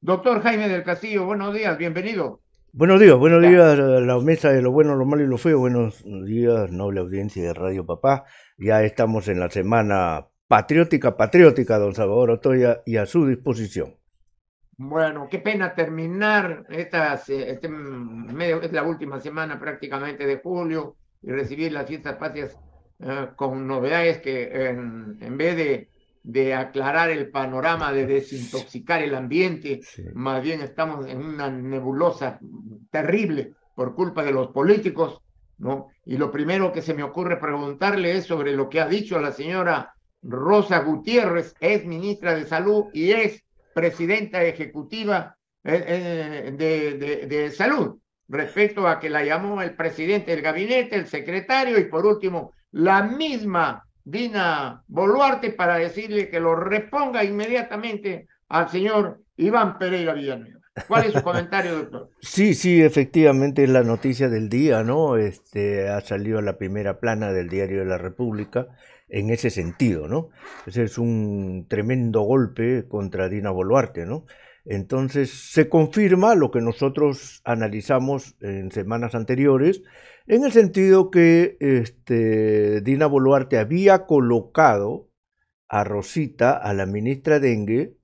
Doctor Jaime del Castillo, buenos días, bienvenido. Buenos días, buenos días a eh, la mesa de lo bueno, lo malo y lo feo. Buenos días, noble audiencia de Radio Papá. Ya estamos en la semana patriótica, patriótica, don Salvador Otoya, y a su disposición. Bueno, qué pena terminar esta, este mm, medio, es la última semana prácticamente de julio y recibir las fiestas patrias eh, con novedades que en vez de de aclarar el panorama, de desintoxicar el ambiente. Más bien estamos en una nebulosa terrible por culpa de los políticos, ¿no? Y lo primero que se me ocurre preguntarle es sobre lo que ha dicho la señora Rosa Gutiérrez, es ministra de Salud y es presidenta ejecutiva eh, eh, de, de, de Salud, respecto a que la llamó el presidente del gabinete, el secretario y por último, la misma Dina Boluarte para decirle que lo reponga inmediatamente al señor Iván Pereira Villanueva. ¿Cuál es su comentario, doctor? Sí, sí, efectivamente es la noticia del día, ¿no? Este, ha salido a la primera plana del diario de la República en ese sentido, ¿no? Ese es un tremendo golpe contra Dina Boluarte, ¿no? Entonces se confirma lo que nosotros analizamos en semanas anteriores, en el sentido que este, Dina Boluarte había colocado a Rosita, a la ministra Dengue,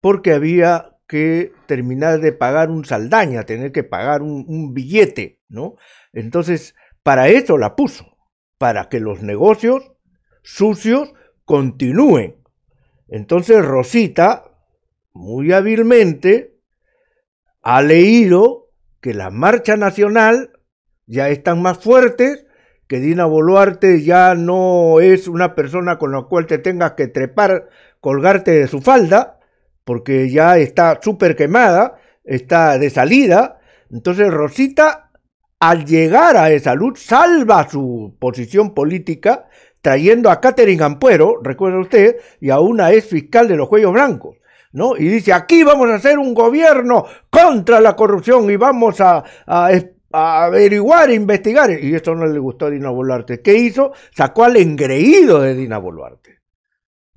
porque había que terminar de pagar un saldaña, tener que pagar un, billete, ¿no? Entonces, para eso la puso, para que los negocios sucios continúen. Entonces Rosita, muy hábilmente, ha leído que la Marcha Nacional ya están más fuertes, que Dina Boluarte ya no es una persona con la cual te tengas que trepar, colgarte de su falda, porque ya está súper quemada, está de salida. Entonces Rosita, al llegar a esa luz, salva su posición política trayendo a Catherine Ampuero, recuerda usted, y a una ex fiscal de los cuellos blancos. ¿No? Y dice, aquí vamos a hacer un gobierno contra la corrupción y vamos a, averiguar, investigar. Y esto no le gustó a Dina Boluarte. ¿Qué hizo? Sacó al engreído de Dina Boluarte.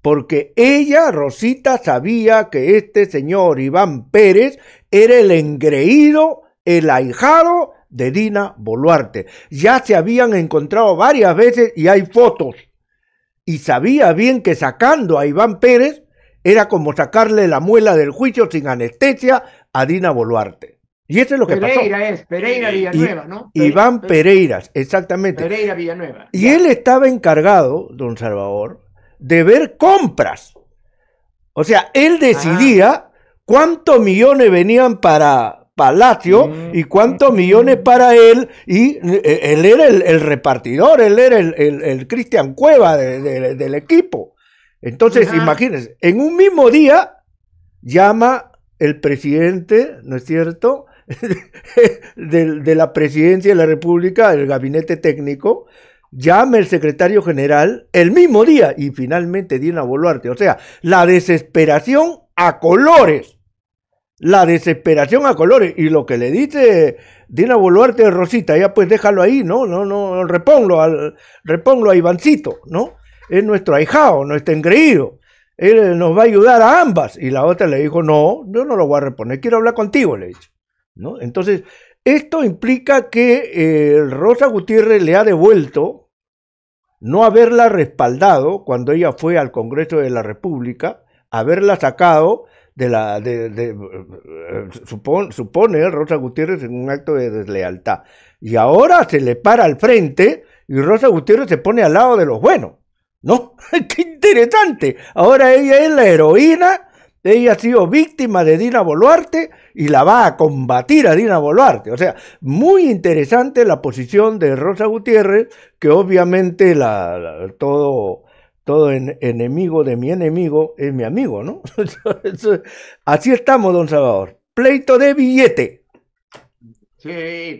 Porque ella, Rosita, sabía que este señor Iván Pérez era el engreído, el ahijado de Dina Boluarte. Ya se habían encontrado varias veces y hay fotos. Y sabía bien que sacando a Iván Pérez era como sacarle la muela del juicio sin anestesia a Dina Boluarte. Y es lo que pasó. Pereira es, Pereira Villanueva, ¿no? Iván Pereiras, exactamente. Pereira Villanueva. Y él estaba encargado, don Salvador, de ver compras. O sea, él ah. decidía cuántos millones venían para Palacio y cuántos millones para él. Y eh, él era el, repartidor, él era el, Cristian Cueva del equipo. Entonces, imagínense, en un mismo día llama el presidente, ¿no es cierto? de, la presidencia de la República, el gabinete técnico, llama el secretario general el mismo día y finalmente Dina Boluarte. O sea, la desesperación a colores. La desesperación a colores. Y lo que le dice Dina Boluarte Rosita, ya pues déjalo ahí, ¿no? No, no, reponlo, al, a Ivancito, ¿no? Es nuestro ahijado, nuestro engreído. Él nos va a ayudar a ambas. Y la otra le dijo, no, yo no lo voy a reponer, quiero hablar contigo, le dice. Entonces, esto implica que eh, Rosa Gutiérrez le ha devuelto no haberla respaldado cuando ella fue al Congreso de la República, haberla sacado de la eh, supone, Rosa Gutiérrez en un acto de deslealtad. Y ahora se le para al frente y Rosa Gutiérrez se pone al lado de los buenos. ¿No? ¡Qué interesante! Ahora ella es la heroína ella ha sido víctima de Dina Boluarte y la va a combatir a Dina Boluarte. O sea, muy interesante la posición de Rosa Gutiérrez, que obviamente todo, todo enemigo de mi enemigo es mi amigo, ¿no? Así estamos, don Salvador. Pleito de billete. Sí,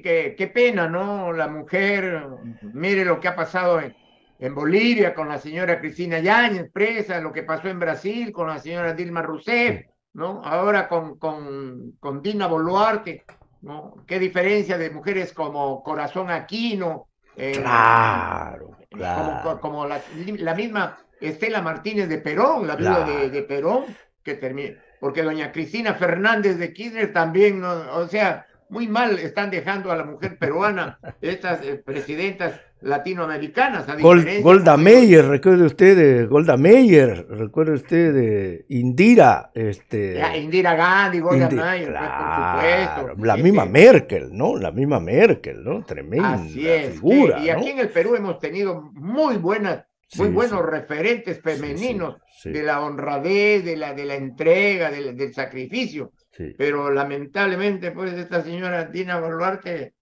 qué, qué pena, ¿no? La mujer, mire lo que ha pasado en en Bolivia con la señora Cristina Yáñez presa, lo que pasó en Brasil con la señora Dilma Rousseff, ¿no? Ahora con, con, con Dina Boluarte, ¿no? Qué diferencia de mujeres como Corazón Aquino. Eh, claro, claro. Como, la, la, misma Estela Martínez de Perón, la vida de, de Perón, que termina. Porque doña Cristina Fernández de Kirchner también, o sea, muy mal están dejando a la mujer peruana, estas eh, presidentas latinoamericanas. A Golda Meyer, recuerde usted de eh, Golda Meyer, recuerde usted de eh, Indira, este Indira Gandhi, Golda Meir. Pues, por supuesto. La misma Merkel, ¿no? La misma Merkel, ¿no? Tremenda Y aquí en el Perú hemos tenido muy buenas, muy buenos referentes femeninos de la honradez, de la, de la entrega, del sacrificio. Pero lamentablemente, pues, esta señora Dina Boluarte,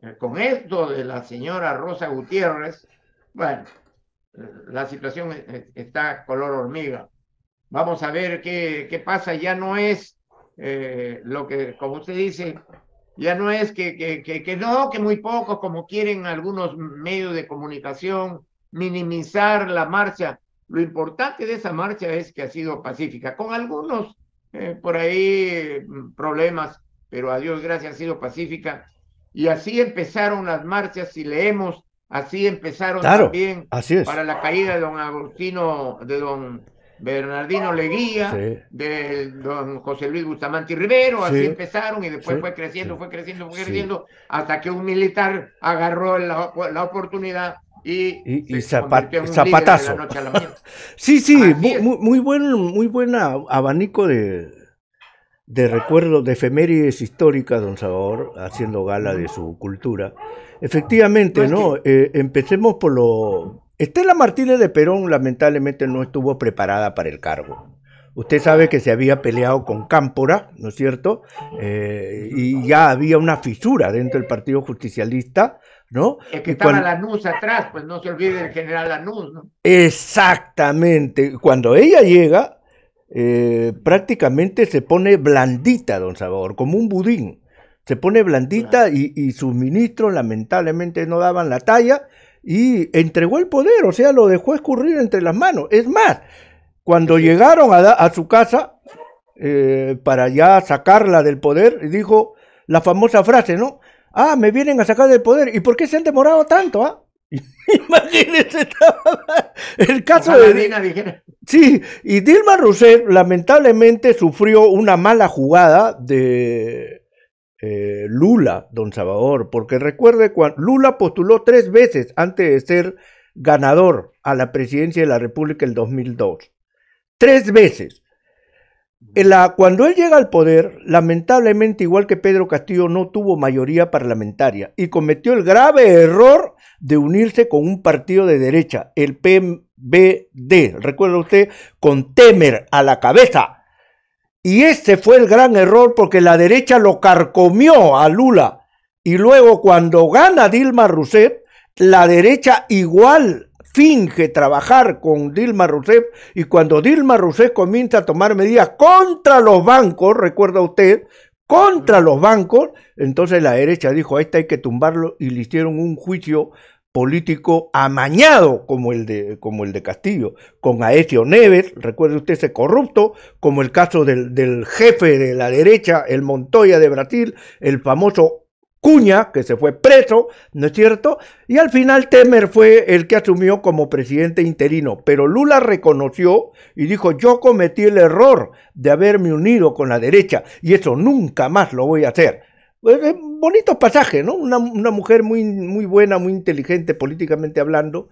eh, con esto de la señora Rosa Gutiérrez, bueno, eh, la situación eh, está color hormiga. Vamos a ver qué, qué pasa. Ya no es lo que, como usted dice, ya no es que, que, que, no, que muy poco, como quieren algunos medios de comunicación, minimizar la marcha. Lo importante de esa marcha es que ha sido pacífica, con algunos eh, por ahí mm, problemas, pero a Dios gracias ha sido pacífica. Y así empezaron las marchas, si leemos, así empezaron también para la caída de don Agustino, de don Bernardino Leguía, de don José Luis Bustamante Rivero, así empezaron y después fue creciendo, fue creciendo, fue creciendo, hasta que un militar agarró la, la oportunidad y, zapatazo. sí, sí, muy, muy, buen, muy buena abanico de, de recuerdos, de efemérides históricas, don Salvador, haciendo gala de su cultura. Efectivamente, ¿no? Eh, empecemos por lo... Estela Martínez de Perón lamentablemente no estuvo preparada para el cargo. Usted sabe que se había peleado con Cámpora, ¿no es cierto? Eh, y ya había una fisura dentro del Partido Justicialista el que estaba la Lanús atrás, pues no se olvide del general Lanús, ¿no? Exactamente. Cuando ella llega, eh, prácticamente se pone blandita, don Salvador, como un budín. Se pone blandita y, sus ministros lamentablemente no daban la talla y entregó el poder, o sea, lo dejó escurrir entre las manos. Es más, cuando llegaron a, su casa eh, para ya sacarla del poder, dijo la famosa frase, ¿no? ah, me vienen a sacar del poder. ¿Y por qué se han demorado tanto? Ah? Imagínense, el caso de... sí, y Dilma Rousseff lamentablemente sufrió una mala jugada de eh, Lula, don Salvador, porque recuerde cuando Lula postuló tres veces antes de ser ganador a la presidencia de la República el 2002. Tres veces cuando él llega al poder, lamentablemente, igual que Pedro Castillo, no tuvo mayoría parlamentaria y cometió el grave error de unirse con un partido de derecha, el PMBD. recuerda usted, con Temer a la cabeza. Y ese fue el gran error porque la derecha lo carcomió a Lula. Y luego cuando gana Dilma Rousseff, la derecha igual finge trabajar con Dilma Rousseff y cuando Dilma Rousseff comienza a tomar medidas contra los bancos, recuerda usted, contra los bancos, entonces la derecha dijo, a esta hay que tumbarlo y le hicieron un juicio político amañado como el de, como el de Castillo, con Aécio Neves, recuerde usted ese corrupto, como el caso del, del jefe de la derecha, el Montoya de Brasil, el famoso Cuña, que se fue preso, ¿no es cierto? Y al final Temer fue el que asumió como presidente interino, pero Lula reconoció y dijo, yo cometí el error de haberme unido con la derecha y eso nunca más lo voy a hacer. Pues, eh, bonito pasaje, ¿no? Una, mujer muy, muy buena, muy inteligente políticamente hablando.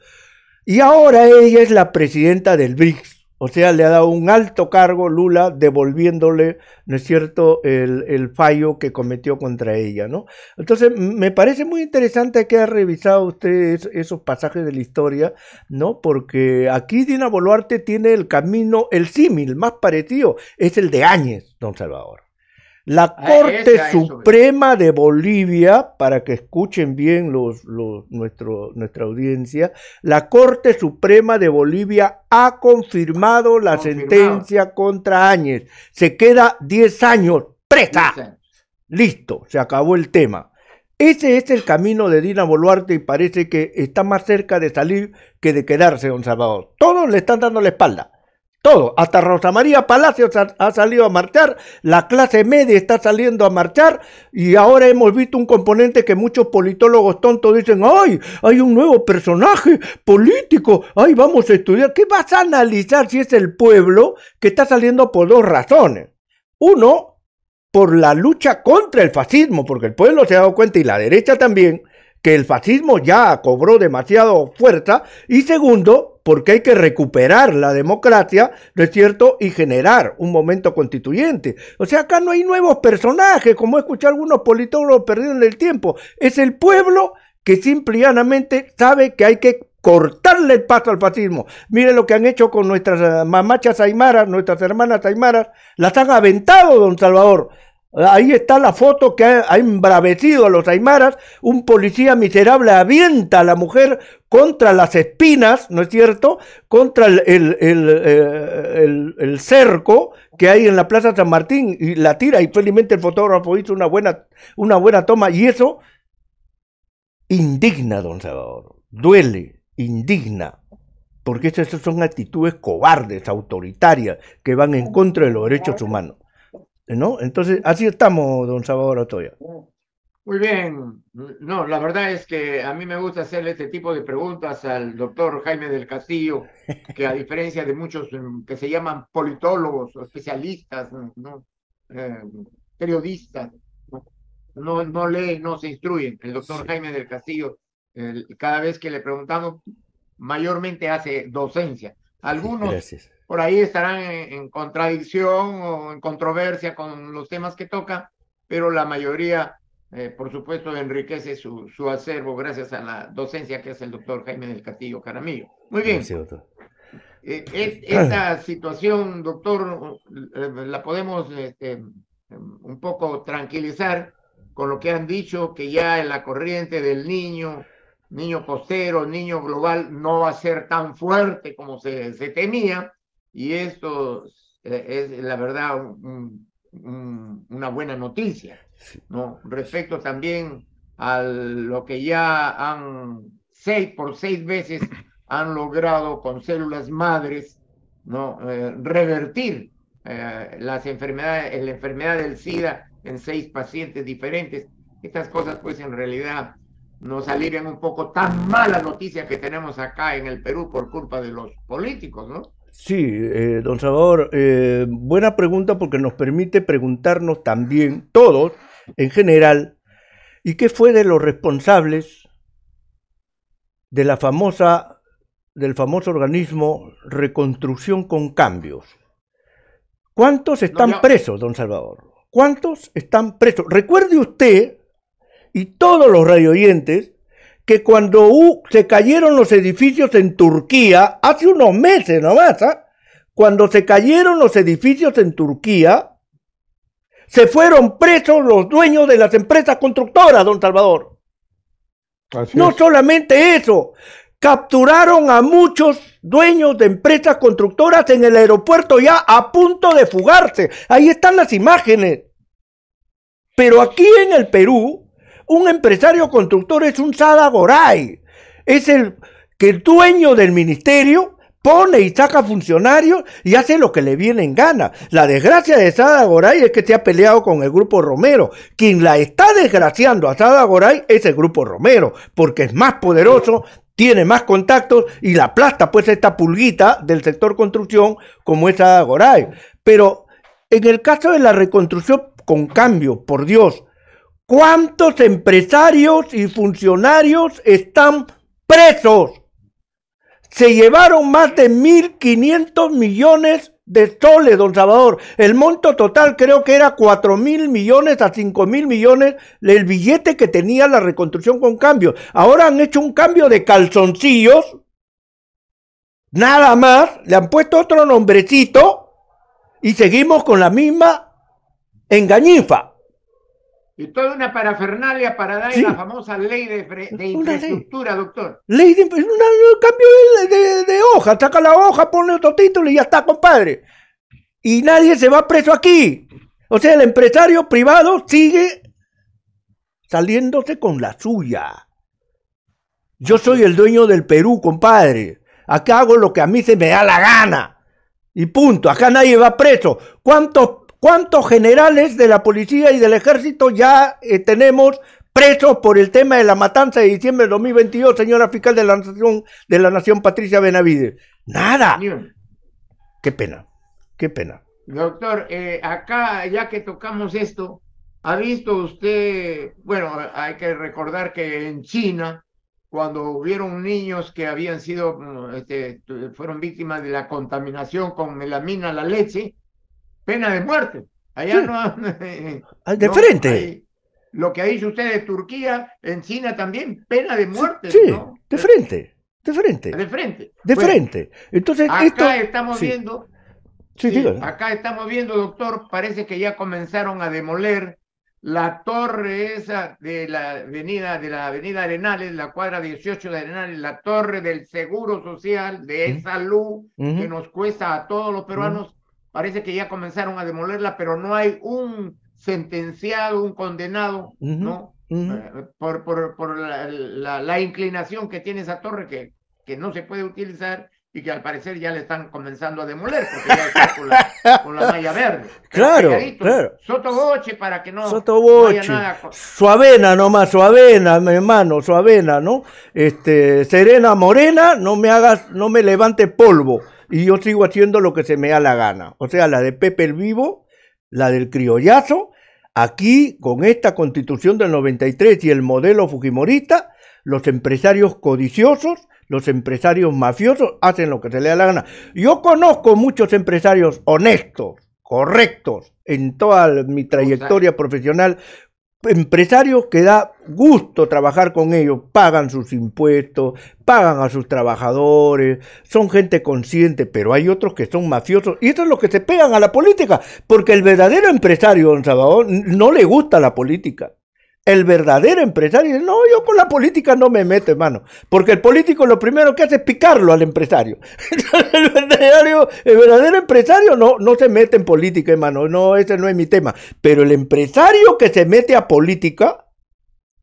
Y ahora ella es la presidenta del BRICS. O sea, le ha dado un alto cargo Lula devolviéndole, ¿no es cierto?, el, fallo que cometió contra ella, ¿no? Entonces, me parece muy interesante que ha revisado usted esos pasajes de la historia, ¿no? Porque aquí Dina Boluarte tiene el camino, el símil más parecido, es el de Áñez, don Salvador. La ah, Corte Suprema de Bolivia, para que escuchen bien los, nuestro, nuestra audiencia, la Corte Suprema de Bolivia ha confirmado la sentencia contra Áñez. Se queda 10 años presa. Listo, se acabó el tema. Ese es el camino de Dina Boluarte y parece que está más cerca de salir que de quedarse, don Salvador. Todos le están dando la espalda. Todo, hasta Rosa María Palacios ha, salido a marchar, la clase media está saliendo a marchar y ahora hemos visto un componente que muchos politólogos tontos dicen, ay, hay un nuevo personaje político, ay, vamos a estudiar. ¿Qué vas a analizar si es el pueblo que está saliendo por dos razones? Uno, por la lucha contra el fascismo, porque el pueblo se ha dado cuenta y la derecha también, que el fascismo ya cobró demasiado fuerza. Y segundo, porque hay que recuperar la democracia, ¿no es cierto?, y generar un momento constituyente. O sea, acá no hay nuevos personajes, como he escuchado algunos politólogos perdidos en el tiempo. Es el pueblo que simple y llanamente sabe que hay que cortarle el paso al fascismo. Mire lo que han hecho con nuestras eh, mamachas aymaras, nuestras hermanas aymaras. Las han aventado, don Salvador. Ahí está la foto que ha, embravecido a los aymaras. Un policía miserable avienta a la mujer contra las espinas, ¿no es cierto? Contra eh, el, cerco que hay en la Plaza San Martín y la tira. Y felizmente el fotógrafo hizo una buena, una buena toma. Y eso indigna, don Salvador. Duele, indigna. Porque esas son actitudes cobardes, autoritarias, que van en contra de los derechos humanos. ¿no? Entonces, así estamos, don Salvador Otoya. Muy bien. No, la verdad es que a mí me gusta hacerle este tipo de preguntas al doctor Jaime del Castillo, que a diferencia de muchos em, que se llaman politólogos especialistas, em, periodistas, ¿no? no, leen, no se instruyen. El doctor Jaime del Castillo, cada vez que le preguntamos, mayormente hace docencia. Algunos por ahí estarán en, contradicción o en controversia con los temas que toca, pero la mayoría, eh, por supuesto, enriquece su, su, acervo gracias a la docencia que hace el doctor Jaime del Castillo Caramillo. Muy bien. Gracias doctor. Eh, esta situación, doctor, eh, la podemos este, un poco tranquilizar con lo que han dicho, que ya en la corriente del niño, niño costero, niño global, no va a ser tan fuerte como se, se temía, y esto eh, es, la verdad, una buena noticia, ¿no? Respecto también a lo que ya han seis por seis veces han logrado con células madres, ¿no? Eh, revertir eh, las enfermedades, la enfermedad del SIDA en seis pacientes diferentes. Estas cosas, pues, en realidad nos alivian un poco tan mala noticia que tenemos acá en el Perú por culpa de los políticos, ¿no? Sí, eh, don Salvador, eh, buena pregunta porque nos permite preguntarnos también, todos en general, ¿y qué fue de los responsables de la famosa, del famoso organismo Reconstrucción con Cambios? ¿Cuántos están presos, don Salvador? ¿Cuántos están presos? Recuerde usted y todos los radioyentes cuando se cayeron los edificios en Turquía, hace unos meses nomás, ¿ah? cuando se cayeron los edificios en Turquía, se fueron presos los dueños de las empresas constructoras, don Salvador. no solamente eso, capturaron a muchos dueños de empresas constructoras en el aeropuerto ya a punto de fugarse. Ahí están las imágenes. Pero aquí en el Perú un empresario constructor es un Sada Goray. Es el que el dueño del ministerio pone y saca funcionarios y hace lo que le viene en gana. La desgracia de Sada es que se ha peleado con el grupo Romero. Quien la está desgraciando a Sada es el grupo Romero, porque es más poderoso, tiene más contactos y la aplasta pues esta pulguita del sector construcción como es Sada Pero en el caso de la reconstrucción con cambio, por Dios, ¿Cuántos empresarios y funcionarios están presos? Se llevaron más de 1.500 millones de soles, don Salvador. El monto total creo que era 4.000 mil millones a 5.000 mil millones del billete que tenía la reconstrucción con cambio. Ahora han hecho un cambio de calzoncillos. Nada más, le han puesto otro nombrecito y seguimos con la misma engañifa. Y toda una parafernalia para dar la famosa ley de, infraestructura, doctor. Ley de infraestructura, cambio de, hoja, saca la hoja, pone otro título y ya está, compadre. Y nadie se va preso aquí. O sea, el empresario privado sigue saliéndose con la suya. Yo soy el dueño del Perú, compadre. Acá hago lo que a mí se me da la gana. Y punto, acá nadie va preso. ¿Cuántos ¿Cuántos generales de la policía y del ejército ya eh, tenemos presos por el tema de la matanza de diciembre de 2022, señora fiscal de la Nación, de la Nación Patricia Benavides? Nada. Qué pena, qué pena. Doctor, eh, acá ya que tocamos esto, ¿ha visto usted, bueno, hay que recordar que en China, cuando hubieron niños que habían sido, mm, este, fueron víctimas de la contaminación con melamina, la leche, pena de muerte. Allá no. De frente. lo que ahí sucede en Turquía, en China también, pena de muerte. Sí, de frente. De frente. De frente. De frente. Entonces, acá estamos viendo. Sí, acá estamos viendo, doctor, parece que ya comenzaron a demoler la torre esa de la avenida de la avenida Arenales, la cuadra 18 de Arenales, la torre del Seguro Social de salud que nos cuesta a todos los peruanos Parece que ya comenzaron a demolerla, pero no hay un sentenciado, un condenado, ¿no? Eh, por, por, por la, la, inclinación que tiene esa torre que, que no se puede utilizar y que al parecer ya le están comenzando a demoler porque ya está con la, malla verde. Claro, claro, Soto Boche para que no, haya nada. Suavena nomás, suavena mi hermano, suavena ¿no? Este, serena morena, no me hagas, no me levante polvo. Y yo sigo haciendo lo que se me da la gana. O sea, la de Pepe el Vivo, la del criollazo, aquí con esta constitución del 93 y el modelo fujimorista, los empresarios codiciosos, los empresarios mafiosos hacen lo que se les da la gana. Yo conozco muchos empresarios honestos, correctos, en toda mi trayectoria profesional, empresarios que da gusto trabajar con ellos, pagan sus impuestos, pagan a sus trabajadores, son gente consciente, pero hay otros que son mafiosos y eso es lo que se pegan a la política, porque el verdadero empresario, don Salvador, no le gusta la política. El verdadero empresario dice, no, yo con la política no me meto, hermano. Porque el político lo primero que hace es picarlo al empresario. el, verdadero, empresario no, no se mete en política, hermano. No, ese no es mi tema. Pero el empresario que se mete a política,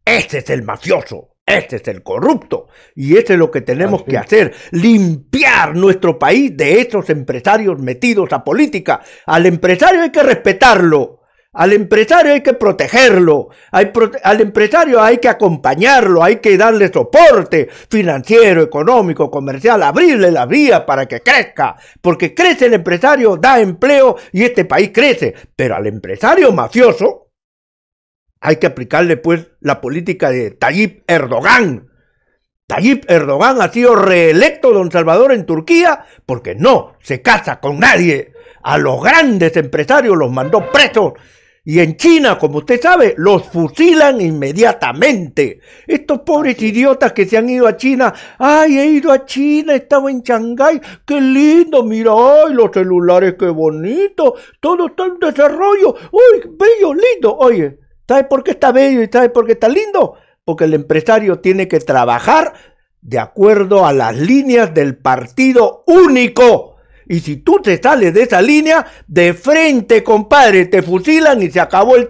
este es el mafioso. Este es el corrupto y este es lo que tenemos que hacer, limpiar nuestro país de esos empresarios metidos a política. Al empresario hay que respetarlo, al empresario hay que protegerlo, al empresario hay que acompañarlo, hay que darle soporte financiero, económico, comercial, abrirle la vía para que crezca, porque crece el empresario, da empleo y este país crece, pero al empresario mafioso hay que aplicarle pues la política de Tayyip Erdogan. Tayyip Erdogan ha sido reelecto Don Salvador en Turquía porque no se casa con nadie. A los grandes empresarios los mandó presos y en China, como usted sabe, los fusilan inmediatamente. Estos pobres idiotas que se han ido a China, ay, he ido a China, estaba en Shanghái, qué lindo, mira, ay, los celulares, qué bonito, todo está en desarrollo, uy, bello, lindo. Oye, ¿sabe por qué está bello y sabe por qué está lindo? Porque el empresario tiene que trabajar de acuerdo a las líneas del partido único y si tú te sales de esa línea, de frente, compadre, te fusilan y se acabó el,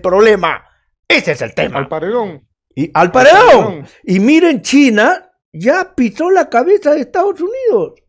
problema. Ese es el tema. Al paredón. Y, al paredón. Y miren, China ya pisó la cabeza de Estados Unidos.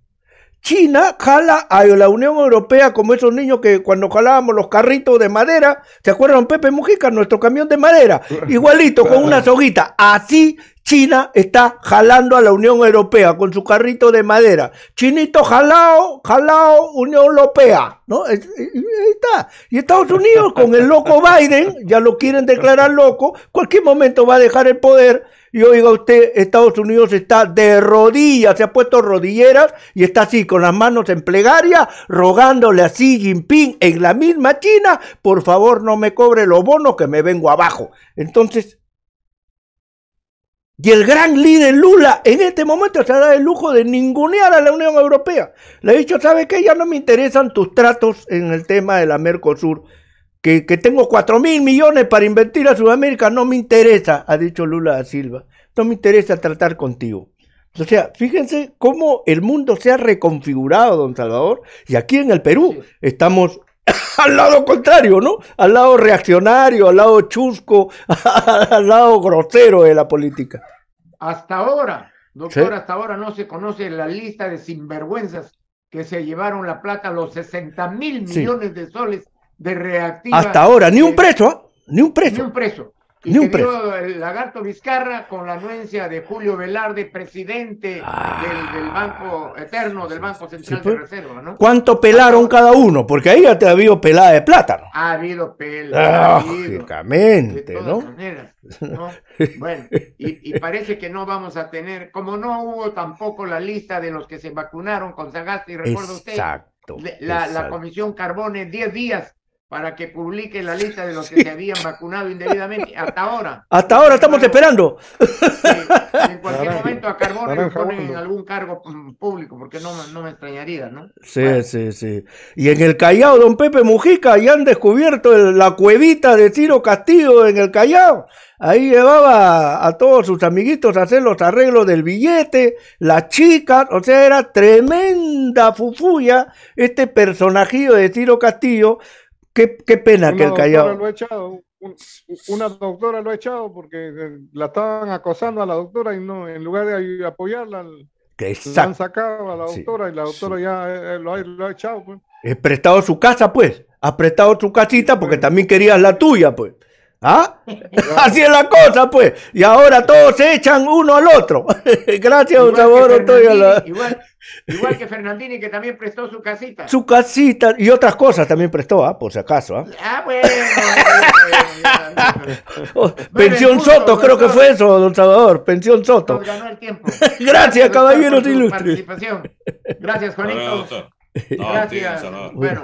China jala a la Unión Europea como esos niños que cuando jalábamos los carritos de madera, ¿se acuerdan Pepe Mujica, nuestro camión de madera? Igualito, con una soguita. Así China está jalando a la Unión Europea con su carrito de madera. Chinito jalao, jalao, Unión Europea. ¿no? está. Y Estados Unidos con el loco Biden, ya lo quieren declarar loco, cualquier momento va a dejar el poder. Y oiga usted, Estados Unidos está de rodillas, se ha puesto rodilleras y está así con las manos en plegaria, rogándole a Xi Jinping en la misma China, por favor no me cobre los bonos que me vengo abajo. Entonces, y el gran líder Lula en este momento se da el lujo de ningunear a la Unión Europea. Le ha dicho, ¿sabes qué? Ya no me interesan tus tratos en el tema de la Mercosur, que, que tengo 4 mil millones para invertir a Sudamérica, no me interesa, ha dicho Lula a Silva. No me interesa tratar contigo. O sea, fíjense cómo el mundo se ha reconfigurado, don Salvador, y aquí en el Perú estamos al lado contrario, ¿no? Al lado reaccionario, al lado chusco, al lado grosero de la política. Hasta ahora, doctor, hasta ahora no se conoce la lista de sinvergüenzas que se llevaron la plata, los 60 mil millones de soles de reactiva. Hasta ahora, ni un preso, ¿ah? ni un preso. Ni un preso y el lagarto Vizcarra con la anuencia de Julio Velarde, presidente del, ah. Banco Eterno, del Banco Central de Reserva, ¿no? ¿Cuánto pelaron cada uno? Porque ahí ya te ha habido pelada de plátano. Ha habido pelada. Ah, lógicamente, de todas ¿no? Maneras, Bueno, y, parece que no vamos a tener, como no hubo tampoco la lista de los que se vacunaron con y recuerdo usted. Exacto. La, la Comisión Carbone, 10 días para que publique la lista de los que se habían vacunado indebidamente hasta ahora. Hasta ahora estamos esperando. en cualquier momento a carbón ponen en algún cargo mm, público, porque no, no me extrañaría, ¿no? Sí, sí, sí. Y en el Callao, don Pepe Mujica, ya han descubierto la cuevita de Ciro Castillo en el Callao. Ahí llevaba a todos sus amiguitos a hacer los arreglos del billete, las chicas, o sea, era tremenda fufuya este personajillo de Ciro Castillo Qué, pena que el callado Lo ha echado, una doctora lo ha echado porque eh, la estaban acosando a la doctora y no, en lugar de apoyarla, la han sacado a la doctora y la doctora ya eh, eh, lo ha, echado. Pues. He prestado su casa, pues. Has prestado su casita porque también querías la tuya, pues. ¿Ah? Así es la cosa, pues. Y ahora todos se echan uno al otro. Gracias, don Salvador igual, igual, que Fernandini, que también prestó su casita. Su casita y otras cosas también prestó, ¿ah? por si acaso. ¿ah? ah bueno. Pensión Soto, creo que fue eso, don Salvador. Pensión Soto. ganó el tiempo. Gracias, caballeros ilustres. Gracias, Juanito. Gracias. bueno,